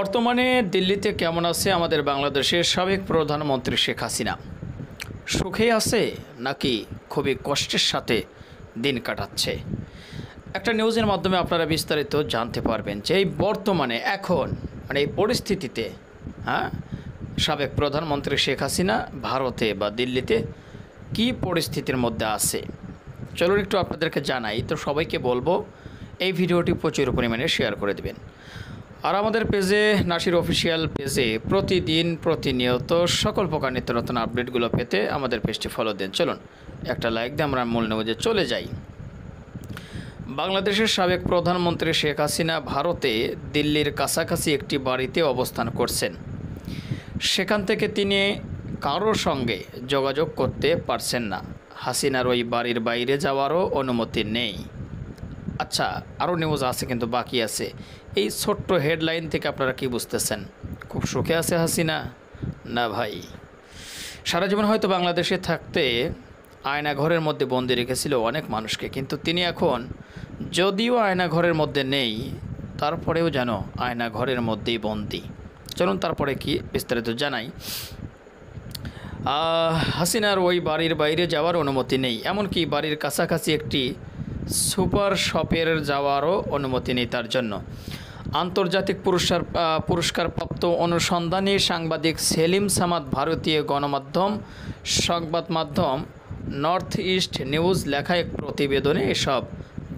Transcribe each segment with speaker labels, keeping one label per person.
Speaker 1: বর্তমানে দিল্লিতে কেমন আছে আমাদের বাংলাদেশের সাবেক প্রধানমন্ত্রী শেখ হাসিনা সুখে আছে নাকি খুবই কষ্টের সাথে দিন কাটাচ্ছে একটা নিউজের মাধ্যমে আপনারা বিস্তারিত জানতে পারবেন যে এই বর্তমানে এখন মানে এই পরিস্থিতিতে হ্যাঁ সাবেক প্রধানমন্ত্রী শেখ হাসিনা ভারতে বা দিল্লিতে কি পরিস্থিতির মধ্যে আছে চলুন একটু আপনাদেরকে জানাই তো সবাইকে বলবো এই ভিডিওটি প্রচুর পরিমাণে শেয়ার করে দেবেন আর আমাদের পেজে নাসির অফিসিয়াল পেজে প্রতিদিন প্রতিনিয়ত সকল প্রকার নিত্য নতুন আপডেটগুলো পেতে আমাদের পেজটি ফলো দেন চলুন একটা লাইক দিয়ে আমরা মূল নিউজে চলে যাই বাংলাদেশের সাবেক প্রধানমন্ত্রী শেখ হাসিনা ভারতে দিল্লির কাছাকাছি একটি বাড়িতে অবস্থান করছেন সেখান থেকে তিনি কারোর সঙ্গে যোগাযোগ করতে পারছেন না হাসিনার ওই বাড়ির বাইরে যাওয়ারও অনুমতি নেই আচ্ছা আরও নিউজ আছে কিন্তু বাকি আছে এই ছোট্ট হেডলাইন থেকে আপনারা কি বুঝতেছেন খুব সুখে আছে হাসিনা না ভাই সারা জীবন হয়তো বাংলাদেশে থাকতে আয়না ঘরের মধ্যে বন্দি রেখেছিল অনেক মানুষকে কিন্তু তিনি এখন যদিও আয়না ঘরের মধ্যে নেই তারপরেও যেন আয়না ঘরের মধ্যেই বন্দি চলুন তারপরে কি বিস্তারিত জানাই হাসিনার ওই বাড়ির বাইরে যাওয়ার অনুমতি নেই এমনকি বাড়ির কাছাকাছি একটি সুপার শপের যাওয়ারও অনুমতি নেই তার জন্য আন্তর্জাতিক পুরস্কার পুরস্কারপ্রাপ্ত অনুসন্ধানী সাংবাদিক সেলিম সামাদ ভারতীয় গণমাধ্যম সংবাদ মাধ্যম নর্থ ইস্ট নিউজ লেখা এক প্রতিবেদনে এসব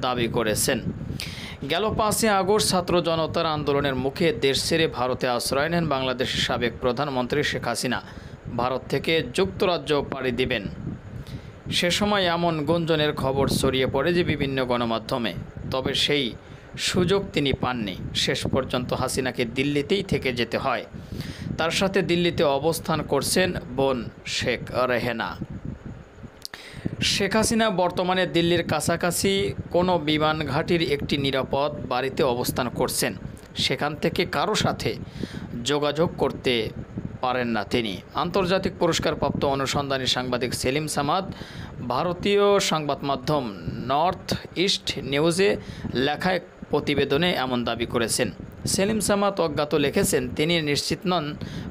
Speaker 1: দাবি করেছেন গেল পাঁচই আগস্ট ছাত্র জনতার আন্দোলনের মুখে দেশ ছেড়ে ভারতে আশ্রয় নেন বাংলাদেশের সাবেক প্রধানমন্ত্রী শেখ হাসিনা ভারত থেকে যুক্তরাজ্য পাড়ি দিবেন সে সময় এমন গুঞ্জনের খবর ছড়িয়ে পড়ে যে বিভিন্ন গণমাধ্যমে তবে সেই সুযোগ তিনি পাননি শেষ পর্যন্ত হাসিনাকে দিল্লিতেই থেকে যেতে হয় তার সাথে দিল্লিতে অবস্থান করছেন বোন শেখ রেহেনা শেখ হাসিনা বর্তমানে দিল্লির কাছাকাছি কোনো বিমান ঘাটির একটি নিরাপদ বাড়িতে অবস্থান করছেন সেখান থেকে কারো সাথে যোগাযোগ করতে পারেন না তিনি আন্তর্জাতিক পুরস্কারপ্রাপ্ত অনুসন্ধানী সাংবাদিক সেলিম সামাদ ভারতীয় সংবাদ মাধ্যম নর্থ ইস্ট নিউজে লেখা এক প্রতিবেদনে এমন দাবি করেছেন সেলিম সামাত অজ্ঞাত লিখেছেন তিনি নিশ্চিত নন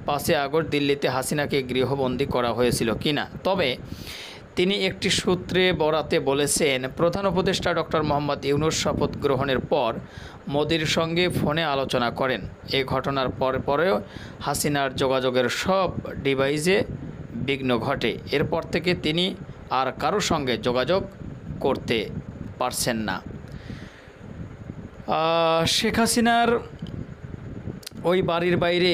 Speaker 1: পাশে আগস্ট দিল্লিতে হাসিনাকে গৃহবন্দী করা হয়েছিল কিনা তবে তিনি একটি সূত্রে বরাতে বলেছেন প্রধান উপদেষ্টা ডক্টর মোহাম্মদ ইউনুস শপথ গ্রহণের পর মোদির সঙ্গে ফোনে আলোচনা করেন এ ঘটনার পর পরেও হাসিনার যোগাযোগের সব ডিভাইসে বিঘ্ন ঘটে এরপর থেকে তিনি আর কারো সঙ্গে যোগাযোগ করতে পারছেন না শেখ হাসিনার ওই বাড়ির বাইরে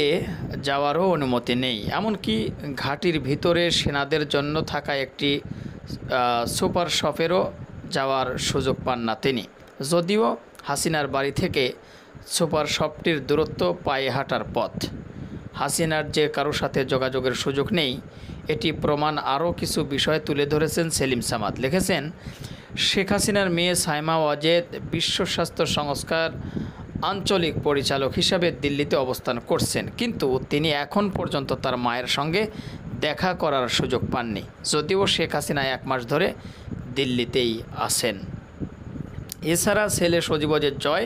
Speaker 1: যাওয়ারও অনুমতি নেই এমনকি ঘাটির ভিতরে সেনাদের জন্য থাকা একটি সুপার শপেরও যাওয়ার সুযোগ পান না তিনি যদিও হাসিনার বাড়ি থেকে সুপার শপটির দূরত্ব পায়ে হাঁটার পথ হাসিনার যে কারো সাথে যোগাযোগের সুযোগ নেই এটি প্রমাণ আরও কিছু বিষয় তুলে ধরেছেন সেলিম সামাদ লিখেছেন শেখ হাসিনার মেয়ে সাইমা ওয়াজেদ বিশ্ব স্বাস্থ্য সংস্কার আঞ্চলিক পরিচালক হিসাবে দিল্লিতে অবস্থান করছেন কিন্তু তিনি এখন পর্যন্ত তার মায়ের সঙ্গে দেখা করার সুযোগ পাননি যদিও শেখ হাসিনা এক মাস ধরে দিল্লিতেই আসেন এছাড়া ছেলে সজীবজের জয়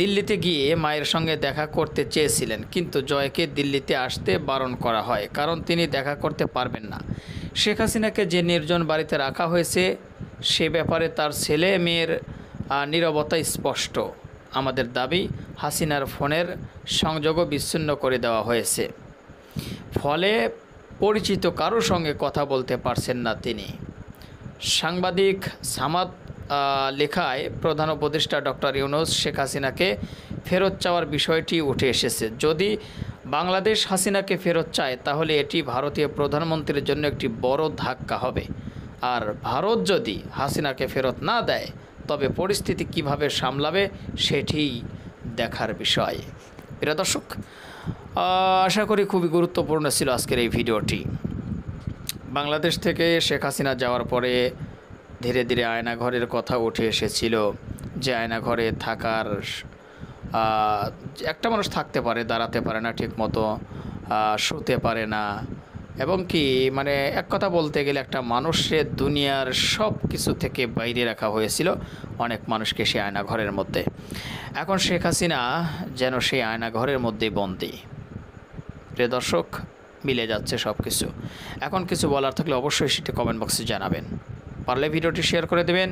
Speaker 1: দিল্লিতে গিয়ে মায়ের সঙ্গে দেখা করতে চেয়েছিলেন কিন্তু জয়কে দিল্লিতে আসতে বারণ করা হয় কারণ তিনি দেখা করতে পারবেন না শেখ হাসিনাকে যে নির্জন বাড়িতে রাখা হয়েছে সে ব্যাপারে তার ছেলে মেয়ের নিরবতা স্পষ্ট আমাদের দাবি হাসিনার ফোনের সংযোগও বিচ্ছিন্ন করে দেওয়া হয়েছে ফলে পরিচিত কারো সঙ্গে কথা বলতে পারছেন না তিনি সাংবাদিক সামাদ লেখায় প্রধান উপদেষ্টা ডক্টর ইউনুস শেখ হাসিনাকে ফেরত চাওয়ার বিষয়টি উঠে এসেছে যদি বাংলাদেশ হাসিনাকে ফেরত চায় তাহলে এটি ভারতীয় প্রধানমন্ত্রীর জন্য একটি বড় ধাক্কা হবে আর ভারত যদি হাসিনাকে ফেরত না দেয় তবে পরিস্থিতি কিভাবে সামলাবে সেটি দেখার বিষয় প্রিয় দর্শক আশা করি খুবই গুরুত্বপূর্ণ ছিল আজকের এই ভিডিওটি বাংলাদেশ থেকে শেখ হাসিনা যাওয়ার পরে ধীরে ধীরে আয়নাঘরের কথা উঠে এসেছিল যে আয়নাঘরে থাকার একটা মানুষ থাকতে পারে দাঁড়াতে পারে না ঠিক মতো শুতে পারে না এবং কি মানে এক কথা বলতে গেলে একটা মানুষের দুনিয়ার সব কিছু থেকে বাইরে রাখা হয়েছিল অনেক মানুষকে সে আয়না ঘরের মধ্যে এখন শেখ হাসিনা যেন সেই আয়না ঘরের মধ্যে বন্দি প্রিয় দর্শক মিলে যাচ্ছে সব কিছু এখন কিছু বলার থাকলে অবশ্যই সেটি কমেন্ট বক্সে জানাবেন পারলে ভিডিওটি শেয়ার করে দেবেন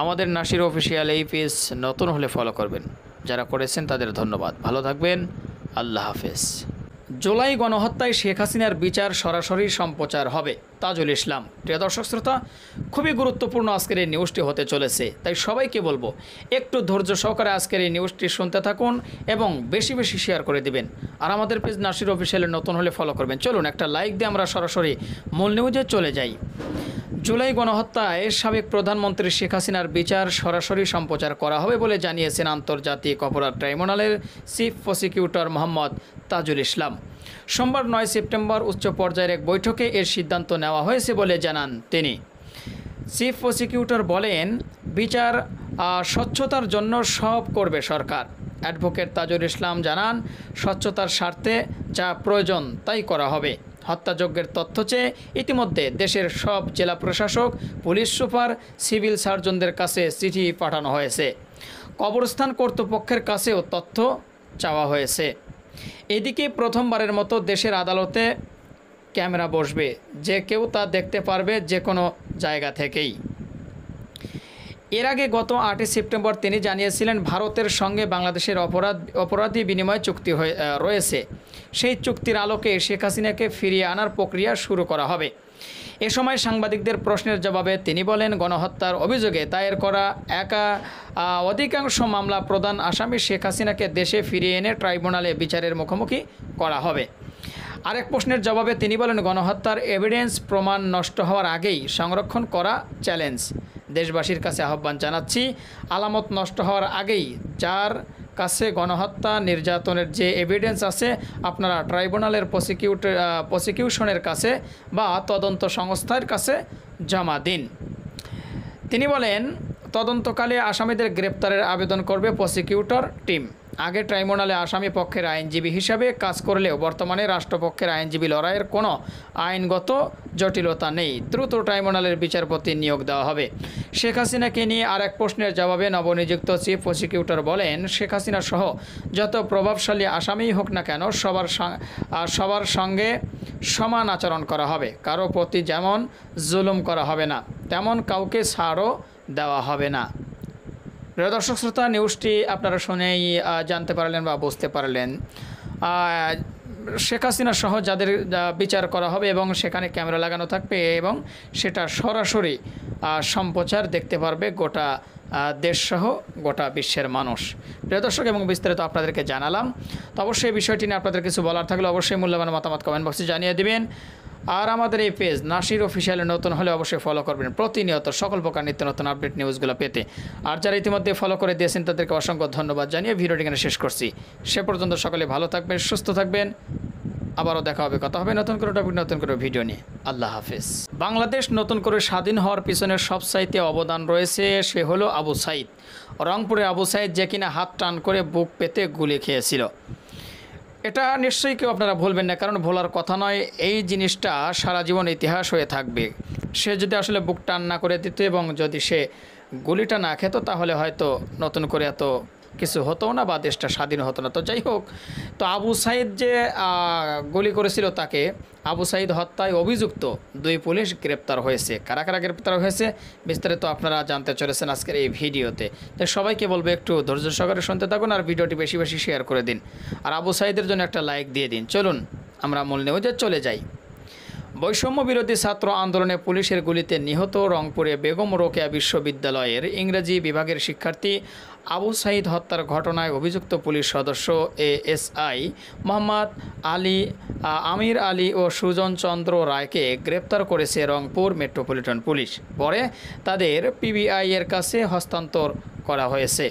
Speaker 1: আমাদের নাসির অফিসিয়াল এই পেজ নতুন হলে ফলো করবেন যারা করেছেন তাদের ধন্যবাদ ভালো থাকবেন আল্লাহ হাফেজ জুলাই গণহত্যায় শেখ হাসিনার বিচার সরাসরি সম্প্রচার হবে তাজুল ইসলাম প্রিয় দর্শক শ্রোতা খুবই গুরুত্বপূর্ণ আজকের এই নিউজটি হতে চলেছে তাই সবাইকে বলবো একটু ধৈর্য সহকারে আজকের এই নিউজটি শুনতে থাকুন এবং বেশি বেশি শেয়ার করে দিবেন আর আমাদের পেজ নাসির অফিসিয়ালে নতুন হলে ফলো করবেন চলুন একটা লাইক দিয়ে আমরা সরাসরি মূল নিউজে চলে যাই জুলাই গণহত্যায় সাবেক প্রধানমন্ত্রী শেখ হাসিনার বিচার সরাসরি সম্প্রচার করা হবে বলে জানিয়েছেন আন্তর্জাতিক অপরাধ ট্রাইব্যুনালের চিফ প্রসিকিউটর মোহাম্মদ তাজুল ইসলাম সোমবার নয় সেপ্টেম্বর উচ্চ পর্যায়ের এক বৈঠকে এর সিদ্ধান্ত নেওয়া হয়েছে বলে জানান তিনি চিফ প্রসিকিউটর বলেন বিচার স্বচ্ছতার জন্য সব করবে সরকার অ্যাডভোকেট তাজুল ইসলাম জানান স্বচ্ছতার স্বার্থে যা প্রয়োজন তাই করা হবে হত্যাযজ্ঞের তথ্য চেয়ে ইতিমধ্যে দেশের সব জেলা প্রশাসক পুলিশ সুপার সিভিল সার্জনদের কাছে চিঠি পাঠানো হয়েছে কবরস্থান কর্তৃপক্ষের কাছেও তথ্য চাওয়া হয়েছে এদিকে প্রথমবারের মতো দেশের আদালতে ক্যামেরা বসবে যে কেউ তা দেখতে পারবে যে কোনো জায়গা থেকেই এর আগে গত আটই সেপ্টেম্বর তিনি জানিয়েছিলেন ভারতের সঙ্গে বাংলাদেশের অপরাধ অপরাধী বিনিময় চুক্তি রয়েছে সেই চুক্তির আলোকে শেখ হাসিনাকে ফিরিয়ে আনার প্রক্রিয়া শুরু করা হবে এ সময় সাংবাদিকদের প্রশ্নের জবাবে তিনি বলেন গণহত্যার অভিযোগে দায়ের করা একা অধিকাংশ মামলা প্রধান আসামি শেখ হাসিনাকে দেশে ফিরিয়ে এনে ট্রাইব্যুনালে বিচারের মুখোমুখি করা হবে আরেক প্রশ্নের জবাবে তিনি বলেন গণহত্যার এভিডেন্স প্রমাণ নষ্ট হওয়ার আগেই সংরক্ষণ করা চ্যালেঞ্জ দেশবাসীর কাছে আহ্বান জানাচ্ছি আলামত নষ্ট হওয়ার আগেই যার কাছে গণহত্যা নির্যাতনের যে এভিডেন্স আছে আপনারা ট্রাইব্যুনালের প্রসিকিউট প্রসিকিউশনের কাছে বা তদন্ত সংস্থার কাছে জমা দিন তিনি বলেন তদন্তকালে আসামিদের গ্রেপ্তারের আবেদন করবে প্রসিকিউটর টিম আগে ট্রাইব্যুনালে আসামি পক্ষের আইনজীবী হিসাবে কাজ করলেও বর্তমানে রাষ্ট্রপক্ষের আইনজীবী লড়াইয়ের কোনো আইনগত জটিলতা নেই দ্রুত ট্রাইব্যুনালের বিচারপতি নিয়োগ দেওয়া হবে শেখ হাসিনাকে নিয়ে আর এক প্রশ্নের জবাবে নবনিযুক্ত চিফ প্রসিকিউটর বলেন শেখ হাসিনা সহ যত প্রভাবশালী আসামি হোক না কেন সবার সবার সঙ্গে সমান আচরণ করা হবে কারো প্রতি যেমন জুলুম করা হবে না তেমন কাউকে ছাড়ও দেওয়া হবে না দর্শক শ্রোতা নিউজটি আপনারা শুনেই জানতে পারলেন বা বুঝতে পারলেন শেখ হাসিনা সহ যাদের বিচার করা হবে এবং সেখানে ক্যামেরা লাগানো থাকবে এবং সেটা সরাসরি সম্প্রচার দেখতে পারবে গোটা দেশসহ গোটা বিশ্বের মানুষ প্রিয় দর্শক এবং বিস্তারিত আপনাদেরকে জানালাম তো অবশ্যই এই বিষয়টি নিয়ে আপনাদের কিছু বলার থাকলে অবশ্যই মূল্যবান মতামত কমেন্ট বক্সে জানিয়ে দেবেন আর আমাদের এই পেজ নাসির অফিসিয়ালে নতুন হলে অবশ্যই ফলো করবেন প্রতিনিয়ত সকল প্রকার নিত্য নতুন আপডেট নিউজগুলো পেতে আর যারা ইতিমধ্যে ফলো করে দিয়েছেন তাদেরকে অসংখ্য ধন্যবাদ জানিয়ে ভিডিওটি এখানে শেষ করছি সে পর্যন্ত সকলে ভালো থাকবেন সুস্থ থাকবেন আবারও দেখা হবে কথা হবে নতুন করে টপিক নতুন করে ভিডিও নিয়ে আল্লাহ হাফেজ বাংলাদেশ নতুন করে স্বাধীন হওয়ার পিছনে সবচাইতে অবদান রয়েছে সে হলো আবু সাইদ রংপুরে আবু সাইদ যে কিনা হাত টান করে বুক পেতে গুলি খেয়েছিল এটা নিশ্চয়ই কেউ আপনারা ভুলবেন না কারণ ভোলার কথা নয় এই জিনিসটা সারা জীবন ইতিহাস হয়ে থাকবে সে যদি আসলে বুক টান না করে দিত এবং যদি সে গুলিটা না খেত তাহলে হয়তো নতুন করে এত কিছু হতো না বা দেশটা স্বাধীন হতো না তো যাই হোক তো আবু সাইদ যে গুলি করেছিল তাকে আবু সাইদ হত্যায় অভিযুক্ত দুই পুলিশ গ্রেপ্তার হয়েছে কারা কারা গ্রেপ্তার হয়েছে বিস্তারিত আপনারা জানতে চলেছেন আজকের এই ভিডিওতে তাই সবাইকে বলবো একটু ধৈর্য সহকারে শুনতে থাকুন আর ভিডিওটি বেশি বেশি শেয়ার করে দিন আর আবু সাইদের জন্য একটা লাইক দিয়ে দিন চলুন আমরা মূল যে চলে যাই বৈষম্য বিরোধী ছাত্র আন্দোলনে পুলিশের গুলিতে নিহত রংপুরে বেগম রোকেয়া বিশ্ববিদ্যালয়ের ইংরেজি বিভাগের শিক্ষার্থী আবু সাইদ হত্যার ঘটনায় অভিযুক্ত পুলিশ সদস্য A S I Mohammad Ali Amir Ali ও সুজন চন্দ্র রায়কে গ্রেপ্তার করেছে রংপুর মেট্রোপলিটন পুলিশ পরে তাদের পিবিআই এর কাছে হস্তান্তর করা হয়েছে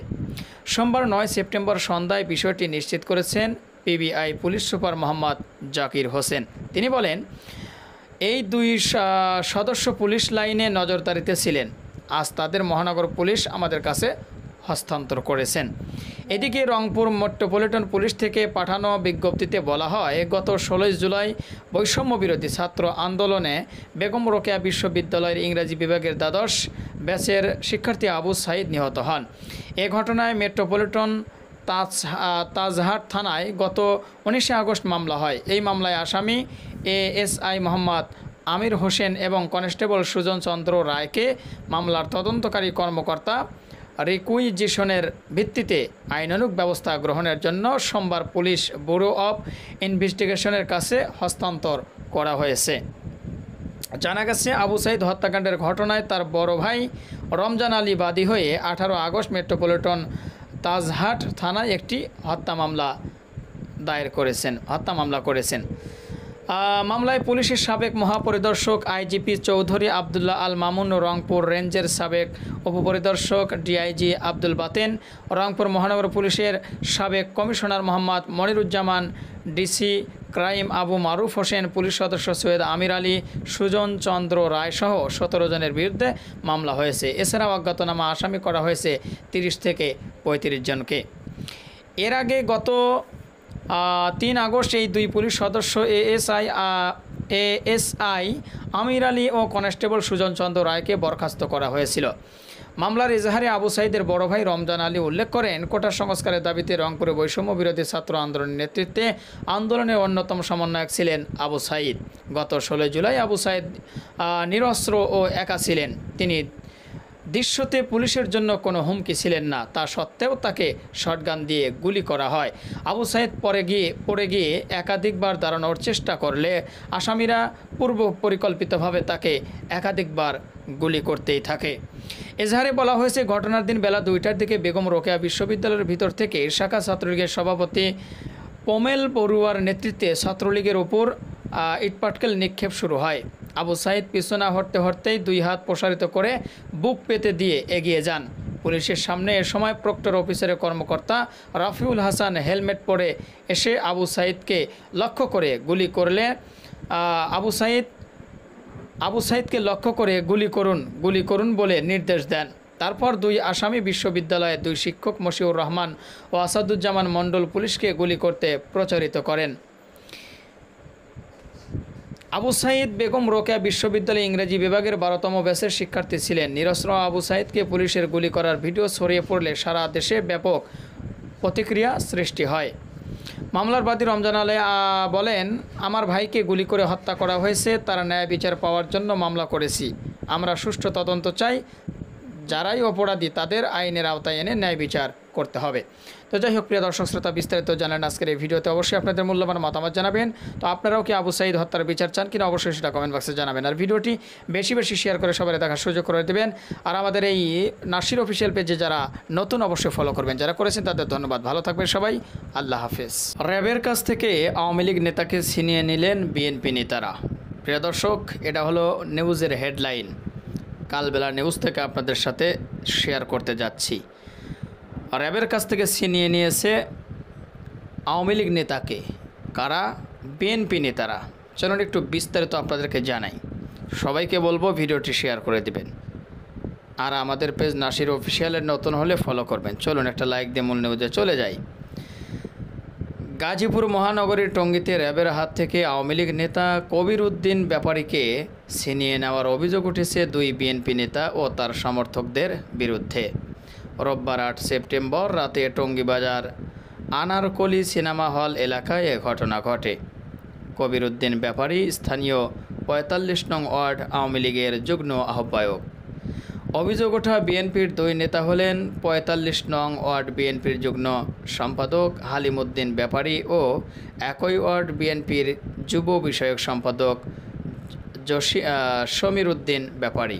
Speaker 1: সোমবার নয় সেপ্টেম্বর সন্ধ্যায় বিষয়টি নিশ্চিত করেছেন PBI police super Mohammad Zakir Hossain তিনি বলেন এই দুই সদস্য পুলিশ লাইনে নজরদারিতে ছিলেন আজ তাদের মহানগর পুলিশ আমাদের কাছে হস্তান্তর করেছেন এদিকে রংপুর মেট্রোপলিটন পুলিশ থেকে পাঠানো বিজ্ঞপ্তিতে বলা হয় গত ষোলোই জুলাই বৈষম্য বিরোধী ছাত্র আন্দোলনে বেগম রোকেয়া বিশ্ববিদ্যালয়ের ইংরাজি বিভাগের দ্বাদশ ব্যাচের শিক্ষার্থী আবু সাইদ নিহত হন এ ঘটনায় মেট্রোপলিটন তাজ তাজহাট থানায় গত উনিশে আগস্ট মামলা হয় এই মামলায় আসামি A S I Mohammad Amir Hossain এবং কনস্টেবল সুজন চন্দ্র রায়কে মামলার তদন্তকারী কর্মকর্তা রিকুইজিশনের ভিত্তিতে আইনানুগ ব্যবস্থা গ্রহণের জন্য সোমবার পুলিশ ব্যুরো অব ইনভেস্টিগেশনের কাছে হস্তান্তর করা হয়েছে জানা গেছে আবু সাইদ হত্যাকাণ্ডের ঘটনায় তার বড় ভাই রমজান আলী বাদী হয়ে আঠারো আগস্ট মেট্রোপলিটন তাজহাট থানায় একটি হত্যা মামলা দায়ের করেছেন হত্যা মামলা করেছেন মামলায় পুলিশের সাবেক মহাপরিদর্শক আইজিপি চৌধুরী আবদুল্লাহ আল মামুন রংপুর রেঞ্জের সাবেক উপপরিদর্শক ডিআইজি আব্দুল বাতেন রংপুর মহানগর পুলিশের সাবেক commissioner Mohammad Moniruzzaman DC crime Abu Maruf Hossain police সদস্য সৈয়দ আমির আলী সুজন চন্দ্র রায়সহ সতেরো জনের বিরুদ্ধে মামলা হয়েছে এছাড়াও অজ্ঞাতনামা আসামি করা হয়েছে ৩০ থেকে পঁয়ত্রিশ জনকে এর আগে গত তিন আগস্ট এই দুই পুলিশ সদস্য এএসআই এএসআই আমির আলী ও কনস্টেবল সুজন চন্দ্র রায়কে বরখাস্ত করা হয়েছিল মামলার এজাহারে আবু সাইদের বড় ভাই রমজান আলী উল্লেখ করেন কোটা সংস্কারের দাবিতে রংপুরে বৈষম্য বিরোধী ছাত্র আন্দোলনের নেতৃত্বে আন্দোলনের অন্যতম সমন্বয়ক ছিলেন আবু সাইদ গত ষোলো জুলাই আবু সাইদ নিরস্ত্র ও একা ছিলেন তিনি দৃশ্যতে পুলিশের জন্য কোনো হুমকি ছিলেন না তা সত্ত্বেও তাকে শটগান দিয়ে গুলি করা হয় আবু সাইদ পরে গিয়ে পড়ে গিয়ে একাধিকবার দাঁড়ানোর চেষ্টা করলে আসামিরা পূর্ব পরিকল্পিতভাবে তাকে একাধিকবার গুলি করতেই থাকে এজাহারে বলা হয়েছে ঘটনার দিন বেলা দুইটার দিকে বেগম রোকেয়া বিশ্ববিদ্যালয়ের ভিতর থেকে শাখা ছাত্রলীগের সভাপতি পমেল বড়ুয়ার নেতৃত্বে ছাত্রলীগের ওপর ইটপাটকেল নিক্ষেপ শুরু হয় আবু সাইদ পিছনা হটতে হরতেই দুই হাত প্রসারিত করে বুক পেতে দিয়ে এগিয়ে যান পুলিশের সামনে এ সময় প্রক্টর অফিসারের কর্মকর্তা রাফিউল হাসান হেলমেট পরে এসে আবু সাইদকে লক্ষ্য করে গুলি করলে আবু সাইদ আবু সাইদকে লক্ষ্য করে গুলি করুন গুলি করুন বলে নির্দেশ দেন তারপর দুই আসামি বিশ্ববিদ্যালয়ে দুই শিক্ষক মশিউর রহমান ও আসাদুজ্জামান মণ্ডল পুলিশকে গুলি করতে প্রচারিত করেন আবু সাইদ বেগম রোকেয়া বিশ্ববিদ্যালয় ইংরেজি বিভাগের বারোতম ব্যাচের শিক্ষার্থী ছিলেন নিরস্ত্র আবু সাইদকে পুলিশের গুলি করার ভিডিও ছড়িয়ে পড়লে সারা দেশে ব্যাপক প্রতিক্রিয়া সৃষ্টি হয় মামলার বাদী রমজান আলে বলেন আমার ভাইকে গুলি করে হত্যা করা হয়েছে তারা ন্যায় বিচার পাওয়ার জন্য মামলা করেছি আমরা সুষ্ঠু তদন্ত চাই যারাই অপরাধী তাদের আইনের আওতায় এনে ন্যায় বিচার করতে হবে তো যাই হোক প্রিয় দর্শক শ্রোতা বিস্তারিত জানান আজকের এই ভিডিওতে অবশ্যই আপনাদের মূল্যবান মতামত জানাবেন তো আপনারাও কি আবু সাইদ হত্যার বিচার চান কিনা অবশ্যই সেটা কমেন্ট বক্সে জানাবেন আর ভিডিওটি বেশি বেশি শেয়ার করে সবাই দেখার সুযোগ করে দেবেন আর আমাদের এই নাসির অফিসিয়াল পেজে যারা নতুন অবশ্যই ফলো করবেন যারা করেছেন তাদের ধন্যবাদ ভালো থাকবেন সবাই আল্লাহ হাফেজ র্যাবের কাছ থেকে আওয়ামী লীগ নেতাকে ছিনিয়ে নিলেন বিএনপি নেতারা প্রিয় দর্শক এটা হলো নিউজের হেডলাইন কালবেলা নিউজ থেকে আপনাদের সাথে শেয়ার করতে যাচ্ছি র্যাবের কাছ থেকে ছিনিয়ে নিয়েছে আওয়ামী লীগ নেতাকে কারা বিএনপি নেতারা চলুন একটু বিস্তারিত আপনাদেরকে জানাই সবাইকে বলবো ভিডিওটি শেয়ার করে দিবেন আর আমাদের পেজ নাসির অফিসিয়ালের নতুন হলে ফলো করবেন চলুন একটা লাইক দিয়ে মূল নিউজে চলে যাই গাজীপুর মহানগরীর টঙ্গিতে র্যাবের হাত থেকে আওয়ামী লীগ নেতা কবির উদ্দিন ব্যাপারীকে ছিনিয়ে নেওয়ার অভিযোগ উঠেছে দুই বিএনপি নেতা ও তার সমর্থকদের বিরুদ্ধে রোববার আট সেপ্টেম্বর রাতে টঙ্গিবাজার আনারকলি সিনেমা হল এলাকায় এ ঘটনা ঘটে কবির উদ্দিন ব্যাপারী স্থানীয় পঁয়তাল্লিশ নং ওয়ার্ড আওয়ামী লীগের যুগ্ম আহ্বায়ক অভিযোগ ওঠা বিএনপির দুই নেতা হলেন পঁয়তাল্লিশ নং ওয়ার্ড বিএনপির যুগ্ম সম্পাদক হালিমুদ্দিন ব্যাপারী ও একই ওয়ার্ড বিএনপির যুব বিষয়ক সম্পাদক জসি সমীর উদ্দিন ব্যাপারী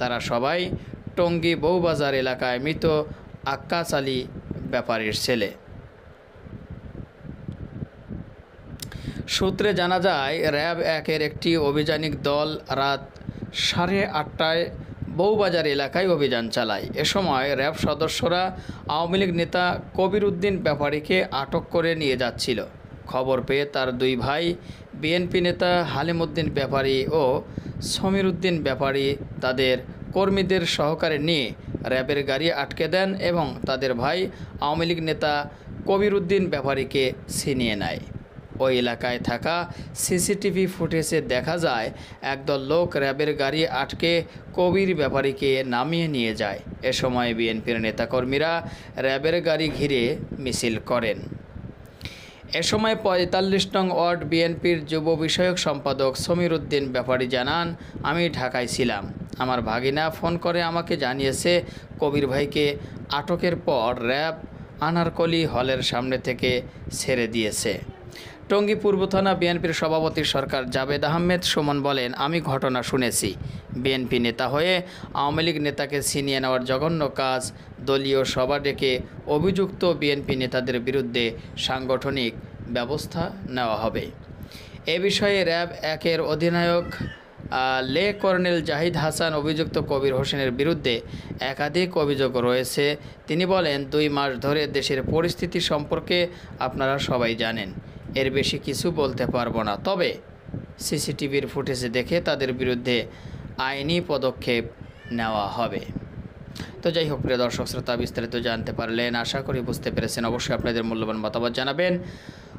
Speaker 1: তারা সবাই টঙ্গী বউবাজার এলাকায় মৃত আক্কাস আলী ব্যাপারীর ছেলে সূত্রে জানা যায় র্যাব একের একটি অভিযানিক দল রাত সাড়ে আটটায় বউবাজার এলাকায় অভিযান চালায় এ সময় র্যাব সদস্যরা আওয়ামী লীগ নেতা কবির উদ্দিন ব্যাপারীকে আটক করে নিয়ে যাচ্ছিল খবর পেয়ে তার দুই ভাই বিএনপি নেতা হালিমুদ্দিন ব্যাপারী ও সমীর উদ্দিন ব্যাপারী তাদের কর্মীদের সহকারে নিয়ে র্যাবের গাড়ি আটকে দেন এবং তাদের ভাই আওয়ামী লীগ নেতা কবির উদ্দিন ব্যাপারীকে ছিনিয়ে নেয় ওই এলাকায় থাকা সিসিটিভি ফুটেজে দেখা যায় একদল লোক র্যাবের গাড়ি আটকে কবির ব্যাপারীকে নামিয়ে নিয়ে যায় এ সময় বিএনপির নেতাকর্মীরা র্যাবের গাড়ি ঘিরে মিছিল করেন এ সময় পঁয়তাল্লিশ নং ওয়ার্ড বিএনপির যুব বিষয়ক সম্পাদক সমীর উদ্দিন ব্যাপারী জানান আমি ঢাকায় ছিলাম আমার ভাগিনা ফোন করে আমাকে জানিয়েছে কবির ভাইকে আটকের পর র্যাব আনারকলি হলের সামনে থেকে ছেড়ে দিয়েছে টঙ্গী পূর্ব থানা বিএনপির সভাপতি সরকার জাবেদ আহমেদ সুমন বলেন আমি ঘটনা শুনেছি বিএনপি নেতা হয়ে আওয়ামী লীগ নেতাকে ছিনিয়ে নেওয়ার জঘন্য কাজ দলীয় সভা ডেকে অভিযুক্ত বিএনপি নেতাদের বিরুদ্ধে সাংগঠনিক ব্যবস্থা নেওয়া হবে এ বিষয়ে র্যাব একের অধিনায়ক লে কর্নেল জাহিদ হাসান অভিযুক্ত কবির হোসেনের বিরুদ্ধে একাধিক অভিযোগ রয়েছে তিনি বলেন দুই মাস ধরে দেশের পরিস্থিতি সম্পর্কে আপনারা সবাই জানেন এর বেশি কিছু বলতে পারবো না তবে সিসিটিভির ফুটেজে দেখে তাদের বিরুদ্ধে আইনি পদক্ষেপ নেওয়া হবে তো যাই হোক প্রিয় দর্শক শ্রোতা বিস্তারিত জানতে পারলেন আশা করি বুঝতে পেরেছেন অবশ্যই আপনাদের মূল্যবান মতামত জানাবেন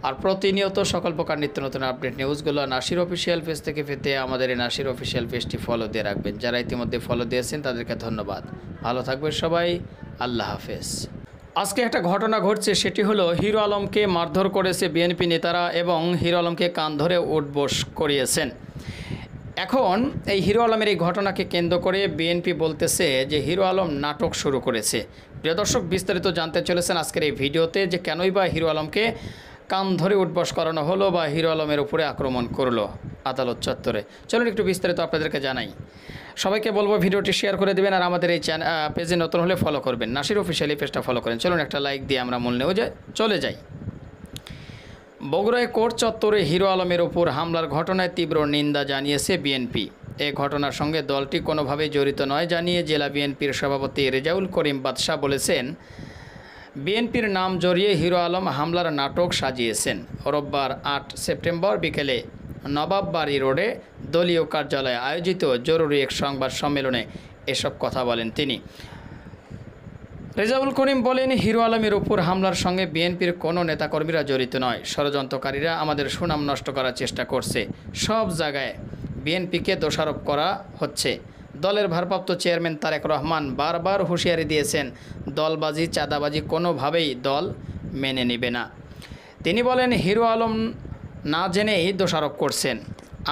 Speaker 1: আর প্রতিনিয়ত সকল প্রকার নিত্য নতুন আপডেট নিউজগুলো নাসির অফিসিয়াল পেজ থেকে পেতে আমাদের এই নাসির অফিসিয়াল পেজটি ফলো দিয়ে রাখবেন যারা ইতিমধ্যে ফলো দিয়েছেন তাদেরকে ধন্যবাদ ভালো থাকবেন সবাই আল্লাহ হাফেজ আজকে একটা ঘটনা ঘটছে সেটি হলো হিরো আলমকে মারধর করেছে বিএনপি নেতারা এবং হিরো আলমকে কান ধরে উঠবোস করিয়েছেন এখন এই হিরো আলমের এই ঘটনাকে কেন্দ্র করে বিএনপি বলতেছে যে হিরো আলম নাটক শুরু করেছে প্রিয় দর্শক বিস্তারিত জানতে চলেছেন আজকের এই ভিডিওতে যে কেনই বা হিরো আলমকে কান ধরে উঠবস করানো হলো বা হিরো আলমের উপরে আক্রমণ করলো আদালত চত্বরে চলুন একটু বিস্তারিত আপনাদেরকে জানাই সবাইকে বলবো ভিডিওটি শেয়ার করে দেবেন আর আমাদের এই চ্যানেল পেজে নতুন হলে ফলো করবেন নাসির অফিসিয়ালি পেজটা ফলো করেন চলুন একটা লাইক দিয়ে আমরা মূল নেও যে চলে যাই বগুড়ায় কোর্ট চত্বরে হিরো আলমের ওপর হামলার ঘটনায় তীব্র নিন্দা জানিয়েছে বিএনপি এ ঘটনার সঙ্গে দলটি কোনোভাবেই জড়িত নয় জানিয়ে জেলা বিএনপির সভাপতি রেজাউল করিম বাদশাহ বলেছেন বিএনপির নাম জড়িয়ে হিরো আলম হামলার নাটক সাজিয়েছেন রোববার আট সেপ্টেম্বর বিকেলে নবাববাড়ি রোডে দলীয় কার্যালয়ে আয়োজিত জরুরি এক সংবাদ সম্মেলনে এসব কথা বলেন তিনি রেজাউল করিম বলেন হিরো আলমের উপর হামলার সঙ্গে বিএনপির কোনো নেতাকর্মীরা জড়িত নয় ষড়যন্ত্রকারীরা আমাদের সুনাম নষ্ট করার চেষ্টা করছে সব জায়গায় বিএনপিকে দোষারোপ করা হচ্ছে দলের ভারপ্রাপ্ত চেয়ারম্যান তারেক রহমান বারবার হুঁশিয়ারি দিয়েছেন দলবাজি চাঁদাবাজি কোনোভাবেই দল মেনে নেবে না তিনি বলেন হিরো আলম না জেনেই দোষারোপ করছেন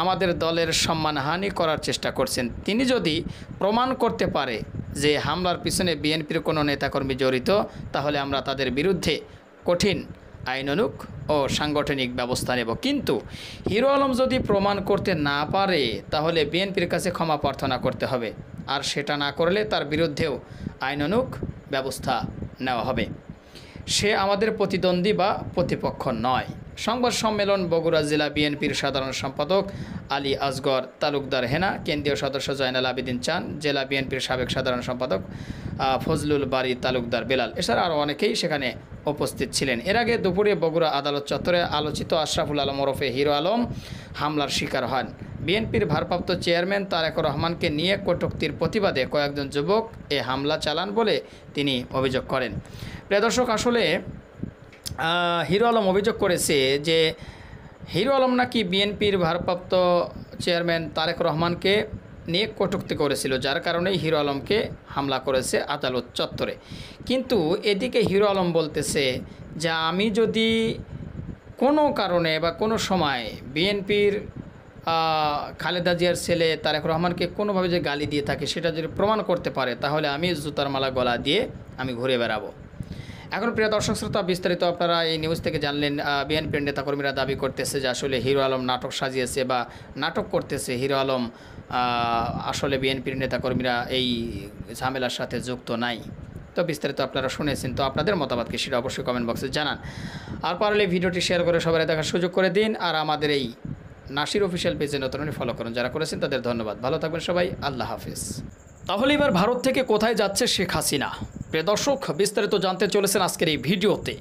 Speaker 1: আমাদের দলের সম্মানহানি করার চেষ্টা করছেন তিনি যদি প্রমাণ করতে পারে যে হামলার পিছনে বিএনপির কোনো নেতাকর্মী জড়িত তাহলে আমরা তাদের বিরুদ্ধে কঠিন আইন অনুক ও সাংগঠনিক ব্যবস্থা নেব কিন্তু হিরো আলম যদি প্রমাণ করতে না পারে তাহলে বিএনপির কাছে ক্ষমা প্রার্থনা করতে হবে আর সেটা না করলে তার বিরুদ্ধেও আইন অনুক ব্যবস্থা নেওয়া হবে সে আমাদের প্রতিদ্বন্দ্বী বা প্রতিপক্ষ নয় সংবাদ সম্মেলন বগুড়া জেলা বিএনপির সাধারণ সম্পাদক আলী আসগর তালুকদার হেনা কেন্দ্রীয় সদস্য জয়নাল আবেদিন চান জেলা বিএনপির সাবেক সাধারণ সম্পাদক ফজলুল বাড়ি তালুকদার বেলাল এছাড়া আরও অনেকেই সেখানে উপস্থিত ছিলেন এর আগে দুপুরে বগুড়া আদালত চত্বরে আলোচিত আশরাফুল আলম ওরফে হিরো আলম হামলার শিকার হন বিএনপির ভারপ্রাপ্ত চেয়ারম্যান তারেক রহমানকে নিয়ে কটুক্তির প্রতিবাদে কয়েকজন যুবক এ হামলা চালান বলে তিনি অভিযোগ করেন প্রিয় দর্শক আসলে হিরো আলম অভিযোগ করেছে যে হিরো আলম নাকি বিএনপির ভারপ্রাপ্ত চেয়ারম্যান তারেক রহমানকে নিয়ে কটুক্তি করেছিল যার কারণে হিরো আলমকে হামলা করেছে আদালত চত্বরে কিন্তু এদিকে হিরো আলম বলতেছে যে আমি যদি কোনো কারণে বা কোনো সময় বিএনপির খালেদা জিয়ার ছেলে তারেক রহমানকে কোনোভাবে যে গালি দিয়ে থাকে সেটা যদি প্রমাণ করতে পারে তাহলে আমি জুতার মালা গলা দিয়ে আমি ঘুরে বেড়াবো এখন প্রিয় দর্শক শ্রোতা বিস্তারিত আপনারা এই নিউজ থেকে জানলেন বিএনপির নেতাকর্মীরা দাবি করতেছে যে আসলে হিরো আলম নাটক সাজিয়েছে বা নাটক করতেছে হিরো আলম আসলে বিএনপির নেতাকর্মীরা এই ঝামেলার সাথে যুক্ত নাই তো বিস্তারিত আপনারা শুনেছেন তো আপনাদের মতামতকে সেটা অবশ্যই কমেন্ট বক্সে জানান আর পারলে ভিডিওটি শেয়ার করে সবাই দেখার সুযোগ করে দিন আর আমাদের এই নাসির অফিসিয়াল পেজে নতুন ফলো করুন যারা করেছেন তাদের ধন্যবাদ ভালো থাকবেন সবাই আল্লাহ হাফিজ তাহলে এবার ভারত থেকে কোথায় যাচ্ছে শেখ হাসিনা প্রিয় দর্শক বিস্তারিত জানতে চলেছেন আজকের এই ভিডিওতে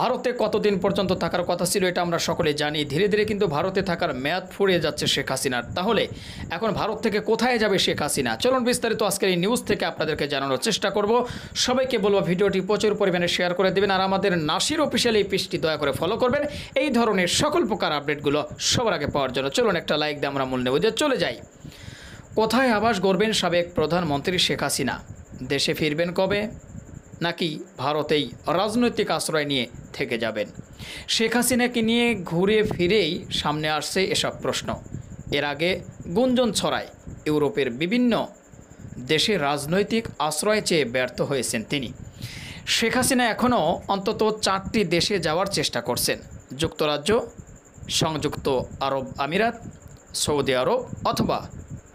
Speaker 1: ভারতে কতদিন পর্যন্ত থাকার কথা ছিল এটা আমরা সকলে জানি ধীরে ধীরে কিন্তু ভারতে থাকার ম্যাদ ফুরিয়ে যাচ্ছে শেখ হাসিনার তাহলে এখন ভারত থেকে কোথায় যাবে শেখ হাসিনা চলুন বিস্তারিত আজকের এই নিউজ থেকে আপনাদেরকে জানানোর চেষ্টা করব সবাইকে বলবো ভিডিওটি প্রচুর পরিমাণে শেয়ার করে দেবেন আর আমাদের নাসির অফিসিয়াল এই পেজটি দয়া করে ফলো করবেন এই ধরনের সকল প্রকার আপডেটগুলো সবার আগে পাওয়ার জন্য চলুন একটা লাইক দিয়ে আমরা মূল নেব যে চলে যাই কোথায় আবাস গড়বেন সাবেক প্রধানমন্ত্রী শেখ হাসিনা দেশে ফিরবেন কবে নাকি ভারতেই রাজনৈতিক আশ্রয় নিয়ে থেকে যাবেন শেখ হাসিনাকে নিয়ে ঘুরে ফিরেই সামনে আসছে এসব প্রশ্ন এর আগে গুঞ্জন ছড়ায় ইউরোপের বিভিন্ন দেশে রাজনৈতিক আশ্রয় চেয়ে ব্যর্থ হয়েছেন তিনি শেখ হাসিনা এখনও অন্তত চারটি দেশে যাওয়ার চেষ্টা করছেন যুক্তরাজ্য সংযুক্ত আরব আমিরাত সৌদি আরব অথবা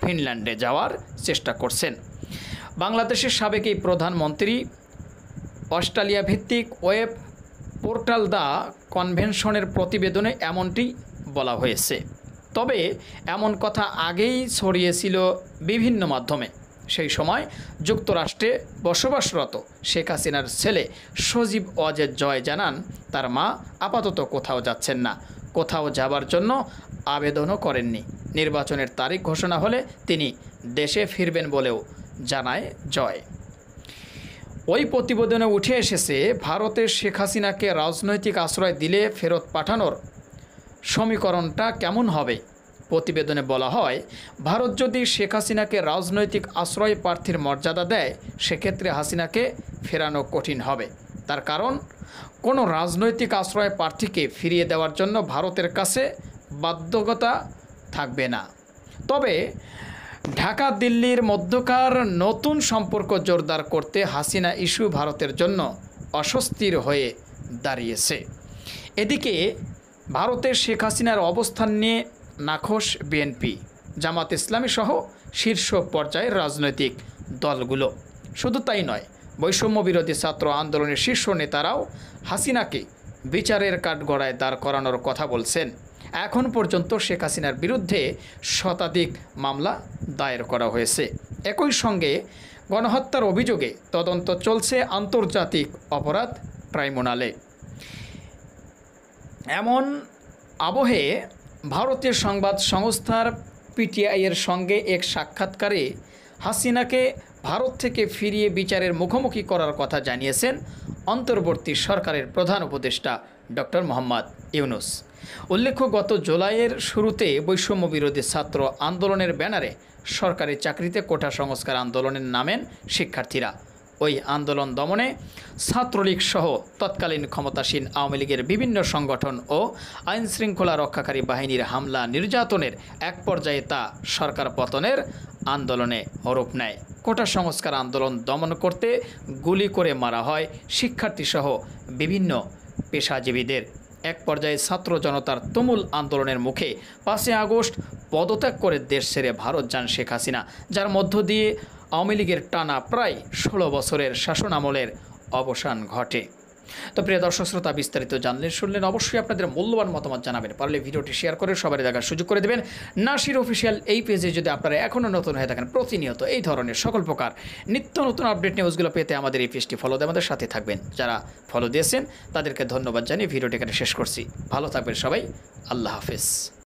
Speaker 1: ফিনল্যান্ডে যাওয়ার চেষ্টা করছেন বাংলাদেশের সাবেক এই প্রধানমন্ত্রী অস্ট্রেলিয়া ভিত্তিক ওয়েব পোর্টাল দ্য কনভেনশনের প্রতিবেদনে এমনটি বলা হয়েছে তবে এমন কথা আগেই ছড়িয়েছিল বিভিন্ন মাধ্যমে সেই সময় যুক্তরাষ্ট্রে বসবাসরত শেখ হাসিনার ছেলে সজীব ওয়াজের জয় জানান তার মা আপাতত কোথাও যাচ্ছেন না কোথাও যাবার জন্য আবেদনও করেননি নির্বাচনের তারিখ ঘোষণা হলে তিনি দেশে ফিরবেন বলেও জানায় জয় ওই প্রতিবেদনে উঠে এসেছে ভারতের শেখ হাসিনাকে রাজনৈতিক আশ্রয় দিলে ফেরত পাঠানোর সমীকরণটা কেমন হবে প্রতিবেদনে বলা হয় ভারত যদি শেখ হাসিনাকে রাজনৈতিক আশ্রয় প্রার্থীর মর্যাদা দেয় সেক্ষেত্রে হাসিনাকে ফেরানো কঠিন হবে তার কারণ কোনো রাজনৈতিক আশ্রয় প্রার্থীকে ফিরিয়ে দেওয়ার জন্য ভারতের কাছে বাধ্যকতা থাকবে না তবে ঢাকা দিল্লির মধ্যকার নতুন সম্পর্ক জোরদার করতে হাসিনা ইস্যু ভারতের জন্য অস্বস্তির হয়ে দাঁড়িয়েছে এদিকে ভারতের শেখ হাসিনার অবস্থান নিয়ে নাখোশ বিএনপি জামাত ইসলামী সহ শীর্ষ পর্যায়ের রাজনৈতিক দলগুলো শুধু তাই নয় বৈষম্য বিরোধী ছাত্র আন্দোলনের শীর্ষ নেতারাও হাসিনাকে বিচারের কাঠগড়ায় দাঁড় করানোর কথা বলছেন এখন পর্যন্ত শেখ হাসিনার বিরুদ্ধে শতাধিক মামলা দায়ের করা হয়েছে একই সঙ্গে গণহত্যার অভিযোগে তদন্ত চলছে আন্তর্জাতিক অপরাধ ট্রাইব্যুনালে এমন আবহে ভারতীয় সংবাদ সংস্থার পিটিআইয়ের সঙ্গে এক সাক্ষাৎকারে হাসিনাকে ভারত থেকে ফিরিয়ে বিচারের মুখোমুখি করার কথা জানিয়েছেন অন্তর্বর্তী সরকারের প্রধান উপদেষ্টা ডক্টর মোহাম্মদ ইউনুস উল্লেখ্য গত জুলাইয়ের শুরুতে বৈষম্য বিরোধী ছাত্র আন্দোলনের ব্যানারে সরকারি চাকরিতে কোটা সংস্কার আন্দোলনের নামেন শিক্ষার্থীরা ওই আন্দোলন দমনে ছাত্রলীগ সহ তৎকালীন ক্ষমতাসীন আওয়ামী লীগের বিভিন্ন সংগঠন ও আইনশৃঙ্খলা রক্ষাকারী বাহিনীর হামলা নির্যাতনের এক পর্যায়ে তা সরকার পতনের আন্দোলনে রূপ নেয় কোটা সংস্কার আন্দোলন দমন করতে গুলি করে মারা হয় শিক্ষার্থীসহ বিভিন্ন পেশাজীবীদের এক পর্যায়ে ছাত্র জনতার তুমুল আন্দোলনের মুখে পাঁচই আগস্ট পদত্যাগ করে দেশ সেরে ভারত যান শেখ হাসিনা যার মধ্য দিয়ে আওয়ামী লীগের টানা প্রায় ষোলো বছরের শাসনামলের অবসান ঘটে তো প্রিয় দর্শক শ্রোতা বিস্তারিত জানলেন শুনলেন অবশ্যই আপনাদের মূল্যবান মতামত জানাবেন পারলে ভিডিওটি শেয়ার করে সবার দেখার সুযোগ করে দেবেন নাসির অফিসিয়াল এই পেজে যদি আপনারা এখনও নতুন হয়ে থাকেন প্রতিনিয়ত এই ধরনের সকল প্রকার নিত্য নতুন আপডেট নিউজগুলো পেতে আমাদের এই পেজটি ফলো দিয়ে আমাদের সাথে থাকবেন যারা ফলো দিয়েছেন তাদেরকে ধন্যবাদ জানিয়ে ভিডিওটি এখানে শেষ করছি ভালো থাকবেন সবাই আল্লাহ হাফেজ